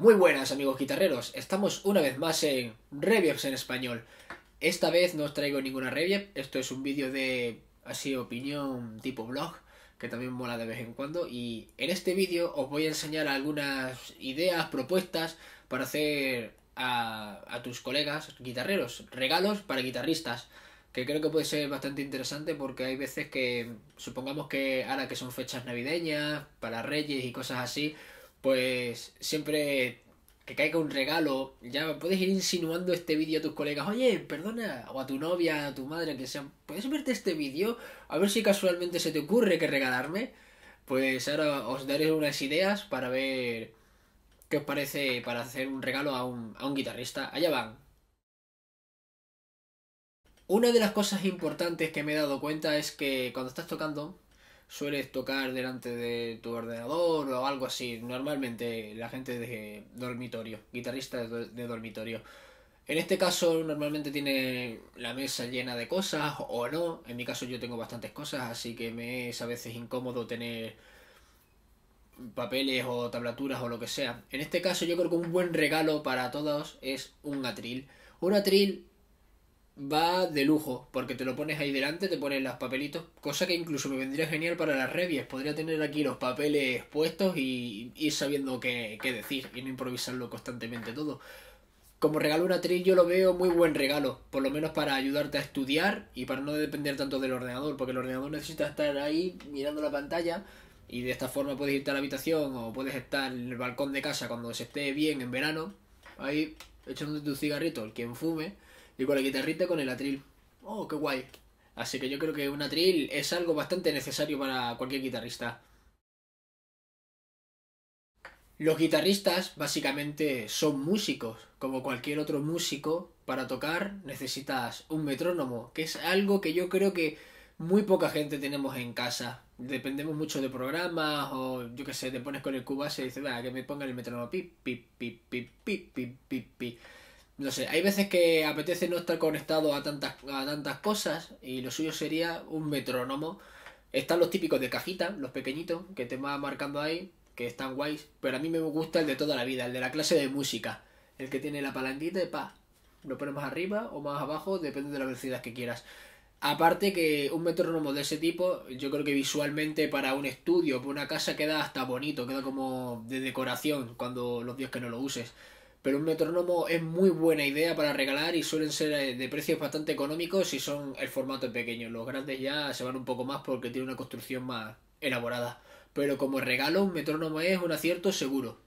Muy buenas amigos guitarreros, estamos una vez más en Reviews en español. Esta vez no os traigo ninguna review, esto es un vídeo de así opinión tipo blog, que también mola de vez en cuando. Y en este vídeo os voy a enseñar algunas ideas, propuestas para hacer a, a tus colegas guitarreros, regalos para guitarristas que creo que puede ser bastante interesante porque hay veces que, supongamos que ahora que son fechas navideñas, para reyes y cosas así, pues siempre que caiga un regalo, ya puedes ir insinuando este vídeo a tus colegas, oye, perdona, o a tu novia, a tu madre, que sea, ¿puedes verte este vídeo? A ver si casualmente se te ocurre que regalarme. Pues ahora os daré unas ideas para ver qué os parece para hacer un regalo a un, a un guitarrista. Allá van. Una de las cosas importantes que me he dado cuenta es que cuando estás tocando, sueles tocar delante de tu ordenador o algo así. Normalmente la gente de dormitorio, guitarrista de dormitorio. En este caso normalmente tiene la mesa llena de cosas o no. En mi caso yo tengo bastantes cosas, así que me es a veces incómodo tener papeles o tablaturas o lo que sea. En este caso yo creo que un buen regalo para todos es un atril. Un atril va de lujo, porque te lo pones ahí delante, te pones los papelitos, cosa que incluso me vendría genial para las revies. Podría tener aquí los papeles puestos y ir sabiendo qué, qué decir y no improvisarlo constantemente todo. Como regalo una tril, yo lo veo muy buen regalo, por lo menos para ayudarte a estudiar y para no depender tanto del ordenador, porque el ordenador necesita estar ahí mirando la pantalla y de esta forma puedes irte a la habitación o puedes estar en el balcón de casa cuando se esté bien en verano, ahí echándote tu cigarrito, el quien fume y con la guitarrita con el atril. Oh, qué guay. Así que yo creo que un atril es algo bastante necesario para cualquier guitarrista. Los guitarristas básicamente son músicos, como cualquier otro músico. Para tocar necesitas un metrónomo, que es algo que yo creo que muy poca gente tenemos en casa. Dependemos mucho de programas o yo qué sé, te pones con el cuba y dices, va, que me pongan el metrónomo, Pi, pi, pi, pi, pi, pi, pip, no sé, hay veces que apetece no estar conectado a tantas, a tantas cosas y lo suyo sería un metrónomo. Están los típicos de cajita, los pequeñitos, que te va marcando ahí, que están guays, pero a mí me gusta el de toda la vida, el de la clase de música, el que tiene la palanquita y pa, lo pones más arriba o más abajo, depende de la velocidad que quieras. Aparte que un metrónomo de ese tipo, yo creo que visualmente para un estudio, para una casa queda hasta bonito, queda como de decoración cuando los días que no lo uses pero un metrónomo es muy buena idea para regalar y suelen ser eh, de precios bastante económicos si son el formato pequeño. Los grandes ya se van un poco más porque tienen una construcción más elaborada. Pero como regalo, un metrónomo es un acierto seguro.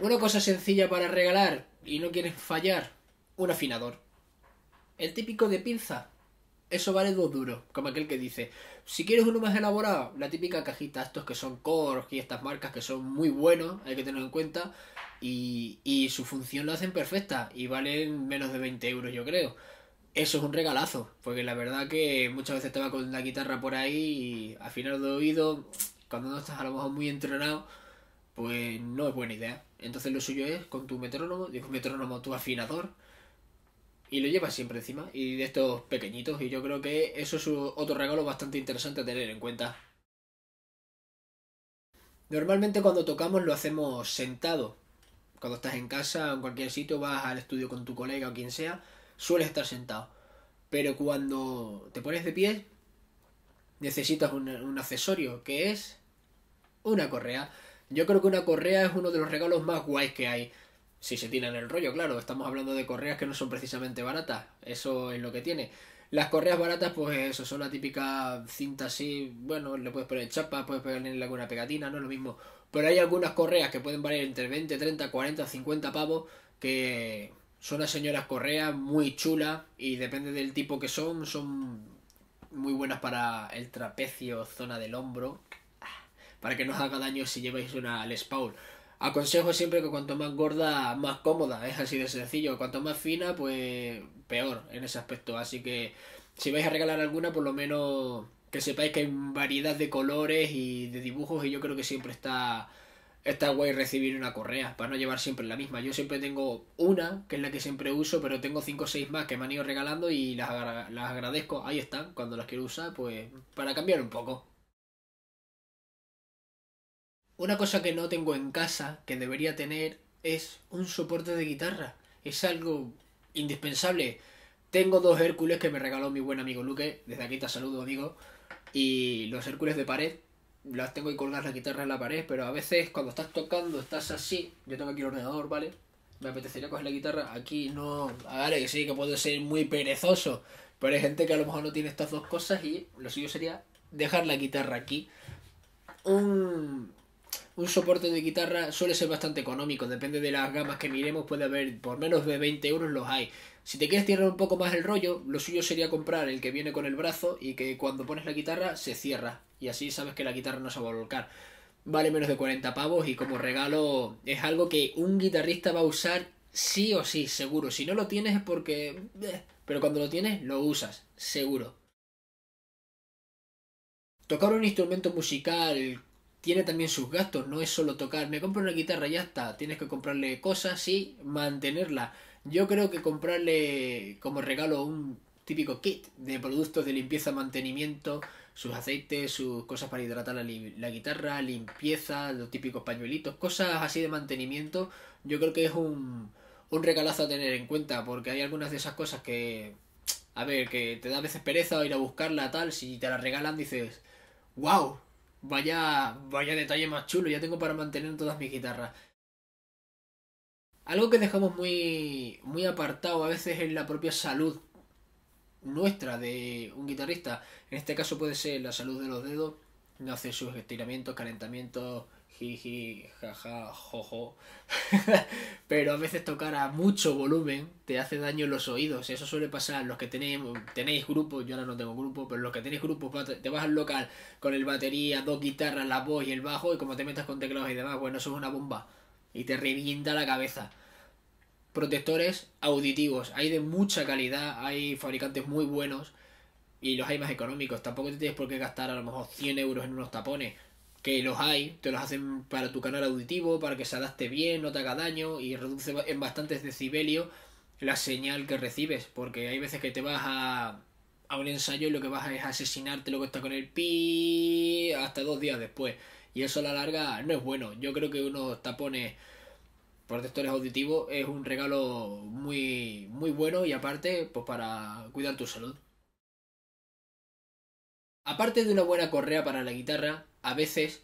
Una cosa sencilla para regalar y no quieres fallar, un afinador. El típico de pinza, eso vale dos duros, como aquel que dice, si quieres uno más elaborado, la típica cajita, estos que son Korg y estas marcas que son muy buenos, hay que tenerlo en cuenta, y, y su función lo hacen perfecta, y valen menos de 20 euros yo creo. Eso es un regalazo, porque la verdad que muchas veces te va con la guitarra por ahí y al final de oído, cuando no estás a lo mejor muy entrenado, pues no es buena idea. Entonces lo suyo es con tu metrónomo, digo metrónomo, tu afinador, y lo llevas siempre encima y de estos pequeñitos y yo creo que eso es otro regalo bastante interesante a tener en cuenta. Normalmente cuando tocamos lo hacemos sentado. Cuando estás en casa o en cualquier sitio, vas al estudio con tu colega o quien sea, sueles estar sentado. Pero cuando te pones de pie, necesitas un, un accesorio que es una correa. Yo creo que una correa es uno de los regalos más guays que hay si se en el rollo, claro, estamos hablando de correas que no son precisamente baratas, eso es lo que tiene. Las correas baratas, pues eso, son la típica cinta así, bueno, le puedes poner chapa, puedes pegarle alguna pegatina, no es lo mismo. Pero hay algunas correas que pueden valer entre 20, 30, 40, 50 pavos, que son las señoras correas muy chulas y depende del tipo que son, son muy buenas para el trapecio, zona del hombro, para que no os haga daño si lleváis una al Paul aconsejo siempre que cuanto más gorda, más cómoda, es así de sencillo. Cuanto más fina, pues peor en ese aspecto. Así que si vais a regalar alguna, por lo menos que sepáis que hay variedad de colores y de dibujos y yo creo que siempre está está guay recibir una correa para no llevar siempre la misma. Yo siempre tengo una, que es la que siempre uso, pero tengo cinco o seis más que me han ido regalando y las, las agradezco. Ahí están, cuando las quiero usar, pues para cambiar un poco. Una cosa que no tengo en casa, que debería tener, es un soporte de guitarra. Es algo indispensable. Tengo dos Hércules que me regaló mi buen amigo Luque. Desde aquí te saludo, amigo. Y los Hércules de pared. Las tengo que colgar la guitarra en la pared, pero a veces cuando estás tocando, estás así. Yo tengo aquí el ordenador, ¿vale? Me apetecería coger la guitarra. Aquí no. Ah, que sí, que puede ser muy perezoso. Pero hay gente que a lo mejor no tiene estas dos cosas y lo suyo sería dejar la guitarra aquí. Un un soporte de guitarra suele ser bastante económico, depende de las gamas que miremos, puede haber por menos de 20 euros los hay. Si te quieres tirar un poco más el rollo, lo suyo sería comprar el que viene con el brazo y que cuando pones la guitarra se cierra y así sabes que la guitarra no se va a volcar. Vale menos de 40 pavos y como regalo es algo que un guitarrista va a usar sí o sí, seguro. Si no lo tienes es porque... Eh, pero cuando lo tienes lo usas, seguro. Tocar un instrumento musical tiene también sus gastos, no es solo tocar, me compro una guitarra y ya está, tienes que comprarle cosas y mantenerla. Yo creo que comprarle como regalo un típico kit de productos de limpieza, mantenimiento, sus aceites, sus cosas para hidratar la, guitarra, limpieza, los típicos pañuelitos, cosas así de mantenimiento, yo creo que es un, un regalazo a tener en cuenta, porque hay algunas de esas cosas que, a ver, que te da a veces pereza o ir a buscarla, tal, si te la regalan dices, wow, Vaya, vaya detalle más chulo, ya tengo para mantener todas mis guitarras. Algo que dejamos muy, muy apartado a veces es la propia salud nuestra de un guitarrista. En este caso puede ser la salud de los dedos, no hacer sus estiramientos, calentamientos jiji, jaja, jojo. Pero a veces tocar a mucho volumen te hace daño en los oídos. Eso suele pasar. Los que tenéis, tenéis grupos, yo ahora no tengo grupo, pero los que tenéis grupos, pues, te vas al local con el batería, dos guitarras, la voz y el bajo, y como te metas con teclados y demás, bueno, pues, eso es una bomba. Y te revienta la cabeza. Protectores auditivos. Hay de mucha calidad, hay fabricantes muy buenos y los hay más económicos. Tampoco te tienes por qué gastar a lo mejor 100 euros en unos tapones que los hay, te los hacen para tu canal auditivo, para que se adapte bien, no te haga daño y reduce en bastantes decibelios la señal que recibes, porque hay veces que te vas a, a un ensayo y lo que vas es asesinarte lo que está con el pi hasta dos días después. Y eso a la larga no es bueno. Yo creo que unos tapones protectores auditivos es un regalo muy, muy bueno y aparte, pues para cuidar tu salud. Aparte de una buena correa para la guitarra, a veces,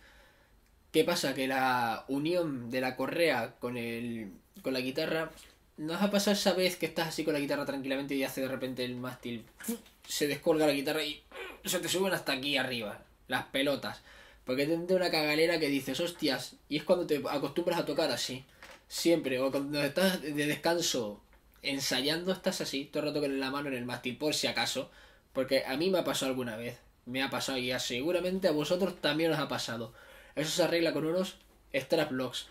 ¿qué pasa? Que la unión de la correa con, el, con la guitarra, ¿no vas a pasar esa vez que estás así con la guitarra tranquilamente y hace de repente el mástil, se descolga la guitarra y se te suben hasta aquí arriba, las pelotas? Porque tienes una cagalera que dices, hostias, y es cuando te acostumbras a tocar así, siempre, o cuando estás de descanso ensayando estás así, todo el rato con la mano en el mástil, por si acaso, porque a mí me ha pasado alguna vez me ha pasado y seguramente a vosotros también os ha pasado. Eso se arregla con unos strap locks.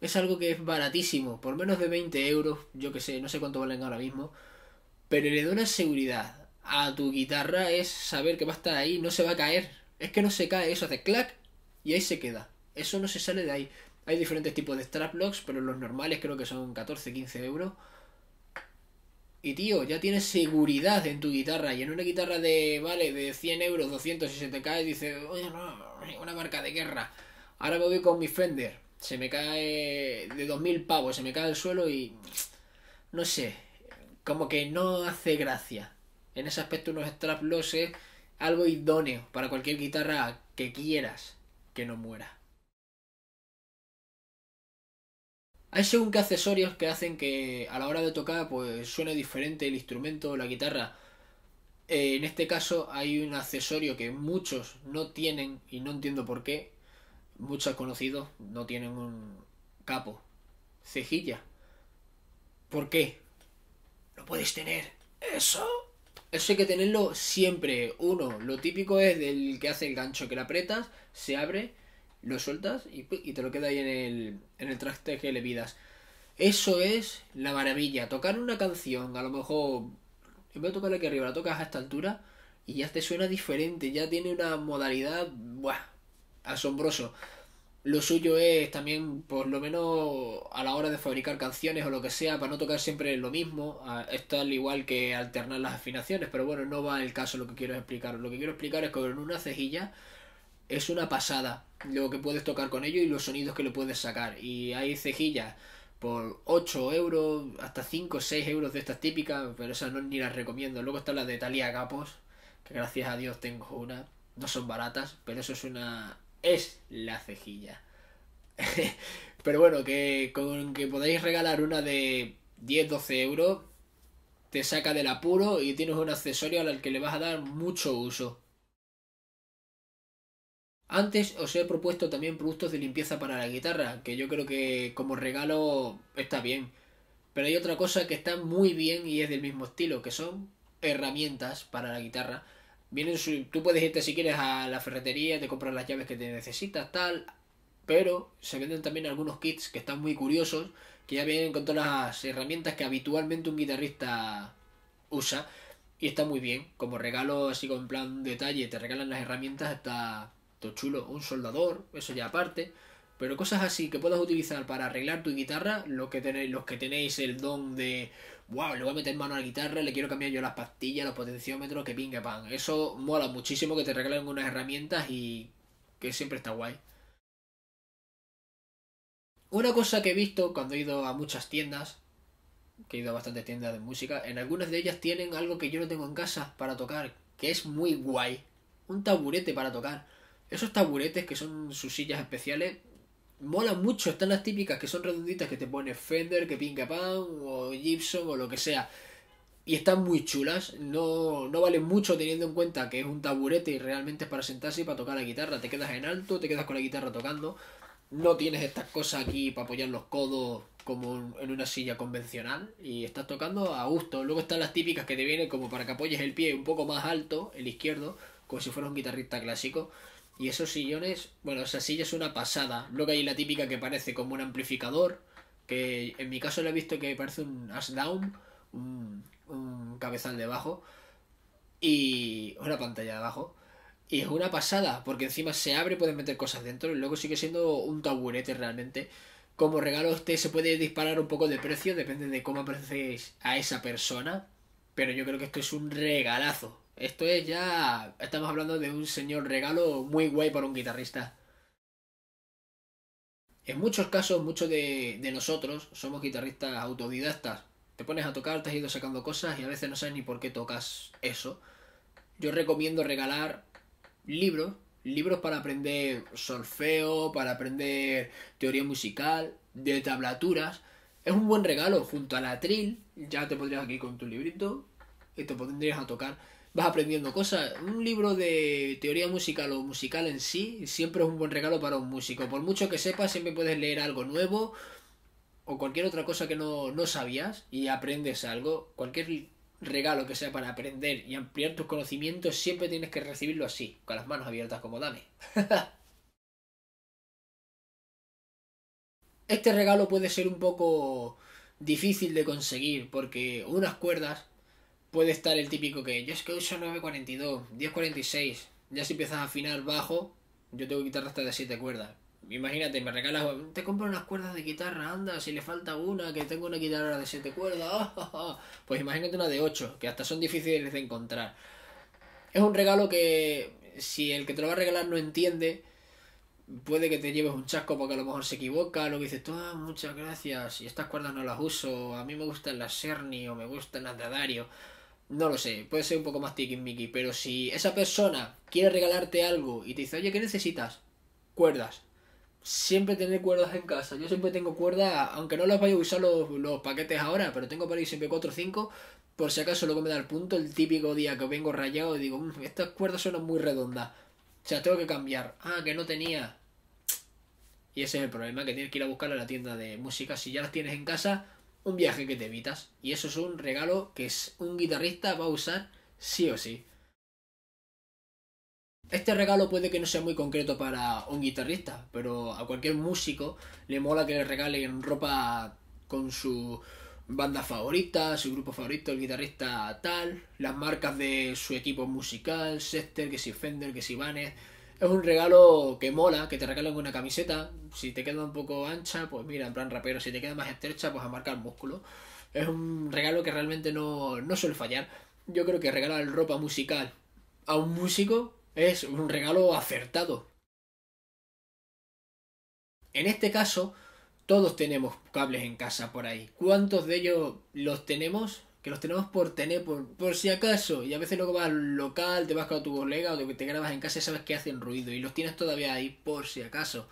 Es algo que es baratísimo, por menos de 20 euros, yo que sé, no sé cuánto valen ahora mismo, pero le da una seguridad a tu guitarra es saber que va a estar ahí, no se va a caer. Es que no se cae, eso hace clac y ahí se queda. Eso no se sale de ahí. Hay diferentes tipos de strap locks, pero los normales creo que son 14-15 euros. Y tío, ya tienes seguridad en tu guitarra. Y en una guitarra de, vale, de 100 euros, 200, si se te dices, una marca de guerra. Ahora me voy con mi Fender. Se me cae de 2.000 pavos, se me cae al suelo y... No sé, como que no hace gracia. En ese aspecto unos strap Losses, algo idóneo para cualquier guitarra que quieras que no muera. Hay según que accesorios que hacen que a la hora de tocar pues suene diferente el instrumento o la guitarra. Eh, en este caso hay un accesorio que muchos no tienen y no entiendo por qué. Muchos conocidos no tienen un capo, cejilla. ¿Por qué? No puedes tener eso. Eso hay que tenerlo siempre. Uno, lo típico es del que hace el gancho que la aprietas, se abre lo sueltas y, te lo queda ahí en el, traste que le pidas. Eso es la maravilla. Tocar una canción, a lo mejor en vez de tocarla aquí arriba, la tocas a esta altura y ya te suena diferente, ya tiene una modalidad, ¡buah! Asombroso. Lo suyo es también, por lo menos a la hora de fabricar canciones o lo que sea, para no tocar siempre lo mismo, está al igual que alternar las afinaciones, pero bueno, no va el caso lo que quiero explicar. Lo que quiero explicar es que con una cejilla es una pasada lo que puedes tocar con ello y los sonidos que lo puedes sacar. Y hay cejillas por 8 euros, hasta 5 o 6 euros de estas típicas, pero esas no ni las recomiendo. Luego está la de Talia Capos, que gracias a Dios tengo una. No son baratas, pero eso es una... es la cejilla. pero bueno, que con que podáis regalar una de 10-12 euros, te saca del apuro y tienes un accesorio al que le vas a dar mucho uso. Antes os he propuesto también productos de limpieza para la guitarra, que yo creo que como regalo está bien. Pero hay otra cosa que está muy bien y es del mismo estilo, que son herramientas para la guitarra. Vienen tú puedes irte si quieres a la ferretería, te compras las llaves que te necesitas, tal. Pero se venden también algunos kits que están muy curiosos, que ya vienen con todas las herramientas que habitualmente un guitarrista usa. Y está muy bien, como regalo, así con plan detalle, te regalan las herramientas, hasta chulo, un soldador, eso ya aparte, pero cosas así que puedas utilizar para arreglar tu guitarra, lo que tenéis, los que tenéis el don de wow, le voy a meter mano a la guitarra, le quiero cambiar yo las pastillas, los potenciómetros, que pingue pan. Eso mola muchísimo que te regalen unas herramientas y que siempre está guay. Una cosa que he visto cuando he ido a muchas tiendas, que he ido a bastantes tiendas de música, en algunas de ellas tienen algo que yo no tengo en casa para tocar, que es muy guay. Un taburete para tocar. Esos taburetes que son sus sillas especiales molan mucho. Están las típicas que son redonditas que te pones Fender, que pinga pan o Gibson o lo que sea. Y están muy chulas. No, no valen mucho teniendo en cuenta que es un taburete y realmente es para sentarse y para tocar la guitarra. Te quedas en alto, te quedas con la guitarra tocando. No tienes estas cosas aquí para apoyar los codos como en una silla convencional y estás tocando a gusto. Luego están las típicas que te vienen como para que apoyes el pie un poco más alto, el izquierdo, como si fueras un guitarrista clásico. Y esos sillones, bueno, esa silla es una pasada. Luego hay la típica que parece como un amplificador, que en mi caso lo he visto que parece un as down, un, cabezal debajo y una pantalla debajo. Y es una pasada, porque encima se abre, y pueden meter cosas dentro, y luego sigue siendo un taburete realmente. Como regalo este se puede disparar un poco de precio, depende de cómo apreciéis a esa persona. Pero yo creo que esto es un regalazo. Esto es ya. Estamos hablando de un señor regalo muy guay para un guitarrista. En muchos casos, muchos de, nosotros somos guitarristas autodidactas. Te pones a tocar, te has ido sacando cosas y a veces no sabes ni por qué tocas eso. Yo recomiendo regalar libros, libros para aprender solfeo, para aprender teoría musical, de tablaturas. Es un buen regalo junto al atril. Ya te pondrías aquí con tu librito y te pondrías a tocar vas aprendiendo cosas. Un libro de teoría musical o musical en sí siempre es un buen regalo para un músico. Por mucho que sepas, siempre puedes leer algo nuevo o cualquier otra cosa que no, no sabías y aprendes algo. Cualquier regalo que sea para aprender y ampliar tus conocimientos, siempre tienes que recibirlo así, con las manos abiertas como dame. este regalo puede ser un poco difícil de conseguir porque unas cuerdas puede estar el típico que yo es que uso 942, 1046, ya si empiezas a afinar bajo, yo tengo guitarra hasta de 7 cuerdas. Imagínate, me regalas, te compro unas cuerdas de guitarra, anda, si le falta una, que tengo una guitarra de 7 cuerdas, ah, ah, ah. pues imagínate una de 8, que hasta son difíciles de encontrar. Es un regalo que si el que te lo va a regalar no entiende, puede que te lleves un chasco porque a lo mejor se equivoca, lo que dices tú, muchas gracias, y estas cuerdas no las uso, a mí me gustan las Cerny o me gustan las de Adario. No lo sé, puede ser un poco más tiki-miki, pero si esa persona quiere regalarte algo y te dice, oye, ¿qué necesitas? Cuerdas. Siempre tener cuerdas en casa. Yo siempre tengo cuerdas, aunque no las vaya a usar los, paquetes ahora, pero tengo para ir siempre 4 o 5, por si acaso luego me da el punto, el típico día que vengo rayado y digo, mm, estas cuerdas son muy redondas. O sea, tengo que cambiar. Ah, que no tenía. Y ese es el problema, que tienes que ir a buscar a la tienda de música. Si ya las tienes en casa, un viaje que te evitas. Y eso es un regalo que es un guitarrista va a usar sí o sí. Este regalo puede que no sea muy concreto para un guitarrista, pero a cualquier músico le mola que le regalen ropa con su banda favorita, su grupo favorito, el guitarrista tal, las marcas de su equipo musical, Sester, que si Fender, que si Vanes es un regalo que mola, que te regalan una camiseta. Si te queda un poco ancha, pues mira, en plan rapero. Si te queda más estrecha, pues a marcar músculo. Es un regalo que realmente no, no suele fallar. Yo creo que regalar ropa musical a un músico es un regalo acertado. En este caso, todos tenemos cables en casa por ahí. ¿Cuántos de ellos los tenemos? que los tenemos por tener, por, si acaso. Y a veces luego vas al local, te vas con tu colega o te grabas en casa y sabes que hacen ruido y los tienes todavía ahí por si acaso.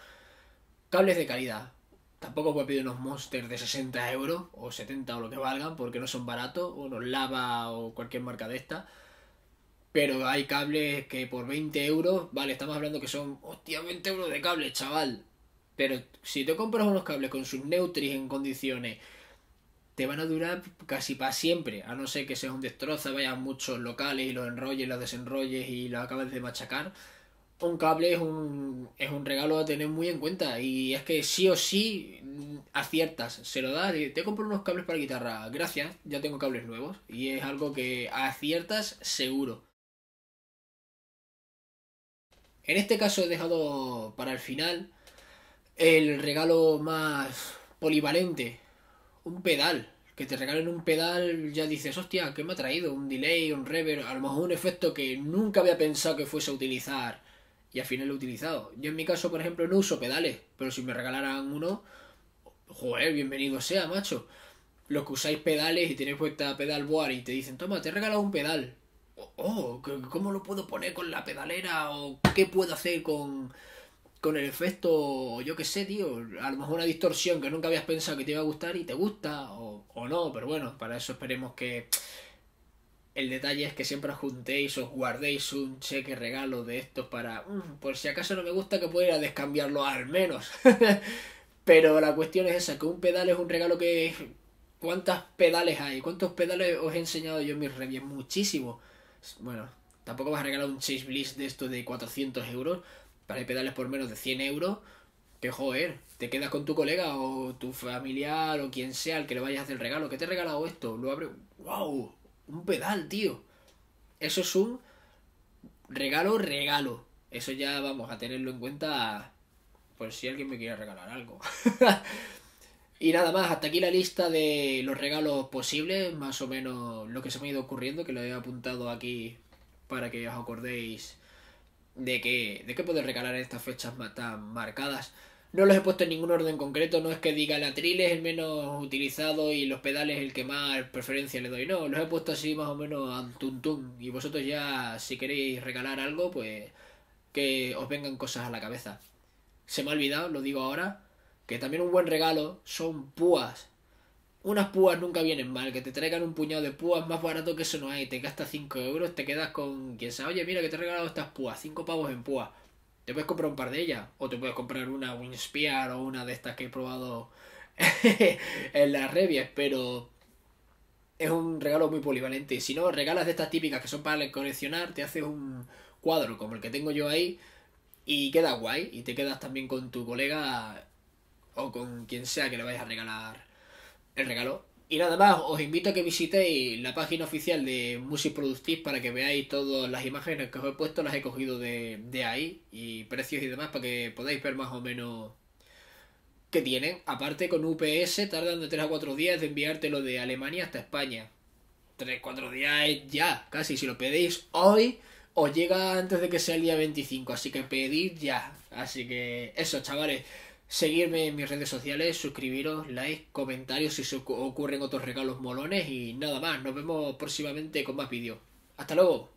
Cables de calidad. Tampoco voy a pedir unos monsters de 60 euros o 70 o lo que valgan porque no son baratos, o unos Lava o cualquier marca de esta. Pero hay cables que por 20 euros, vale, estamos hablando que son, hostia, 20 euros de cable, chaval. Pero si te compras unos cables con sus neutris en condiciones te van a durar casi para siempre, a no ser que sea un destrozo, vayan muchos locales y los enrolles, los desenrolles y lo acabes de machacar. Un cable es un, es un regalo a tener muy en cuenta y es que sí o sí mm, aciertas, se lo das, te compro unos cables para guitarra, gracias, ya tengo cables nuevos y es algo que aciertas seguro. En este caso he dejado para el final el regalo más polivalente un pedal, que te regalen un pedal, ya dices, hostia, ¿qué me ha traído? Un delay, un reverb, a lo mejor un efecto que nunca había pensado que fuese a utilizar y al final lo he utilizado. Yo en mi caso, por ejemplo, no uso pedales, pero si me regalaran uno, joder, bienvenido sea, macho. Los que usáis pedales y tenéis puesta pedal board y te dicen, toma, te he regalado un pedal. Oh, oh ¿cómo lo puedo poner con la pedalera? ¿O qué puedo hacer con, con el efecto, yo qué sé, tío, a lo mejor una distorsión que nunca habías pensado que te iba a gustar y te gusta o, no, pero bueno, para eso esperemos que el detalle es que siempre juntéis, os guardéis un cheque regalo de estos para, mm, por si acaso no me gusta que pudiera descambiarlo al menos. pero la cuestión es esa, que un pedal es un regalo que... ¿Cuántas pedales hay? ¿Cuántos pedales os he enseñado yo en mis reviews? Muchísimo. Bueno, tampoco vas a regalar un Chase Bliss de estos de 400 euros, para pedales por menos de 100 euros que joder, te quedas con tu colega o tu familiar o quien sea el que le vayas a hacer el regalo. ¿Qué te he regalado esto? Lo abre. ¡Wow! Un pedal, tío. Eso es un regalo, regalo. Eso ya vamos a tenerlo en cuenta por si alguien me quiere regalar algo. y nada más, hasta aquí la lista de los regalos posibles, más o menos lo que se me ha ido ocurriendo, que lo he apuntado aquí para que os acordéis de qué, de qué poder regalar estas fechas tan marcadas. No los he puesto en ningún orden concreto, no es que diga el atril es el menos utilizado y los pedales el que más preferencia le doy, no, los he puesto así más o menos antuntún y vosotros ya si queréis regalar algo pues que os vengan cosas a la cabeza. Se me ha olvidado, lo digo ahora, que también un buen regalo son púas unas púas nunca vienen mal, que te traigan un puñado de púas más barato que eso no hay, te gastas 5 euros, te quedas con quien sabe, oye, mira que te he regalado estas púas, 5 pavos en púas. Te puedes comprar un par de ellas, o te puedes comprar una Winspear o una de estas que he probado en las revias, pero es un regalo muy polivalente. Si no, regalas de estas típicas que son para coleccionar, te haces un cuadro como el que tengo yo ahí y queda guay y te quedas también con tu colega o con quien sea que le vayas a regalar el regalo. Y nada más, os invito a que visitéis la página oficial de Music Productive para que veáis todas las imágenes que os he puesto, las he cogido de, de ahí y precios y demás para que podáis ver más o menos qué tienen. Aparte con UPS tardan de 3 a 4 días de enviártelo de Alemania hasta España. 3, 4 días ya, casi. Si lo pedís hoy, os llega antes de que sea el día 25. Así que pedid ya. Así que eso, chavales. Seguirme en mis redes sociales, suscribiros, like, comentarios si se ocurren otros regalos molones y nada más. Nos vemos próximamente con más vídeos. Hasta luego.